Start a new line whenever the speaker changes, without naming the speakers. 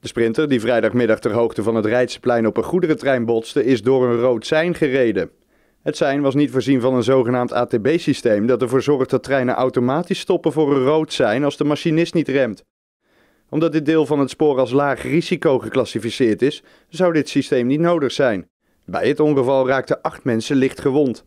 De sprinter, die vrijdagmiddag ter hoogte van het Rijtseplein op een goederentrein botste, is door een rood sein gereden. Het sein was niet voorzien van een zogenaamd ATB-systeem dat ervoor zorgt dat treinen automatisch stoppen voor een rood sein als de machinist niet remt. Omdat dit deel van het spoor als laag risico geclassificeerd is, zou dit systeem niet nodig zijn. Bij het ongeval raakten acht mensen licht gewond.